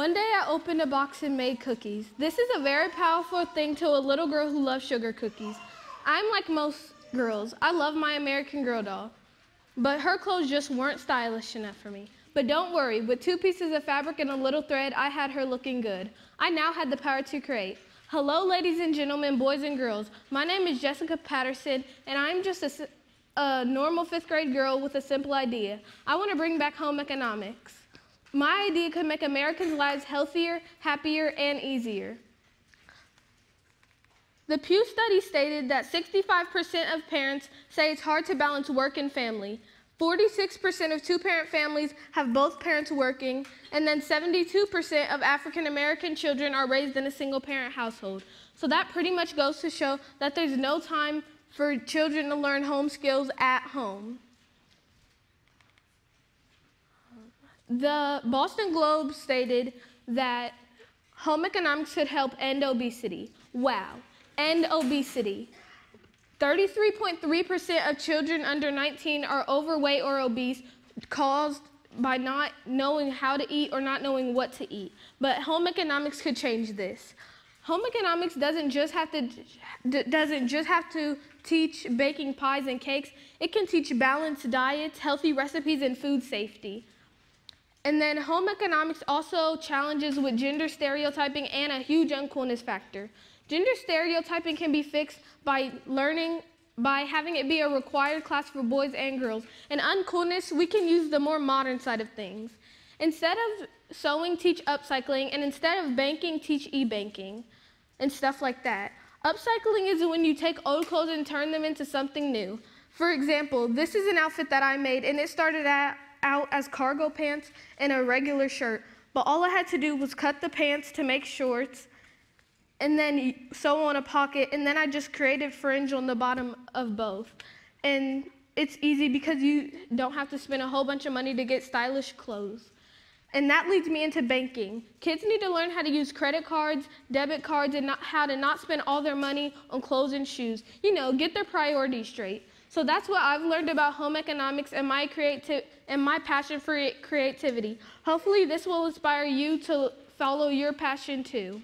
One day I opened a box and made cookies. This is a very powerful thing to a little girl who loves sugar cookies. I'm like most girls. I love my American Girl doll, but her clothes just weren't stylish enough for me. But don't worry, with two pieces of fabric and a little thread, I had her looking good. I now had the power to create. Hello, ladies and gentlemen, boys and girls. My name is Jessica Patterson, and I'm just a, a normal fifth grade girl with a simple idea. I want to bring back home economics. My idea could make Americans' lives healthier, happier, and easier. The Pew study stated that 65% of parents say it's hard to balance work and family. 46% of two parent families have both parents working, and then 72% of African American children are raised in a single parent household. So that pretty much goes to show that there's no time for children to learn home skills at home. The Boston Globe stated that home economics could help end obesity. Wow, end obesity. 33.3% of children under 19 are overweight or obese caused by not knowing how to eat or not knowing what to eat. But home economics could change this. Home economics doesn't just have to doesn't just have to teach baking pies and cakes. It can teach balanced diets, healthy recipes and food safety. And then home economics also challenges with gender stereotyping and a huge uncoolness factor. Gender stereotyping can be fixed by learning by having it be a required class for boys and girls. And uncoolness, we can use the more modern side of things. Instead of sewing, teach upcycling, and instead of banking, teach e-banking and stuff like that. Upcycling is when you take old clothes and turn them into something new. For example, this is an outfit that I made and it started at out as cargo pants and a regular shirt, but all I had to do was cut the pants to make shorts and then sew on a pocket, and then I just created fringe on the bottom of both. And it's easy because you don't have to spend a whole bunch of money to get stylish clothes. And that leads me into banking. Kids need to learn how to use credit cards, debit cards, and not, how to not spend all their money on clothes and shoes. You know, get their priorities straight. So that's what I've learned about home economics and my creative and my passion for creativity. Hopefully this will inspire you to follow your passion too.